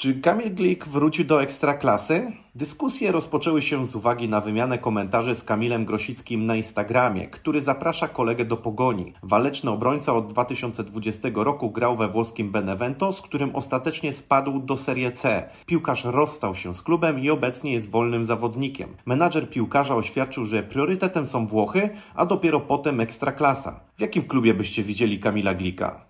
Czy Kamil Glik wrócił do ekstraklasy? Dyskusje rozpoczęły się z uwagi na wymianę komentarzy z Kamilem Grosickim na Instagramie, który zaprasza kolegę do pogoni. Waleczny obrońca od 2020 roku grał we włoskim Benevento, z którym ostatecznie spadł do Serie C. Piłkarz rozstał się z klubem i obecnie jest wolnym zawodnikiem. Menadżer piłkarza oświadczył, że priorytetem są Włochy, a dopiero potem ekstraklasa. W jakim klubie byście widzieli Kamila Glika?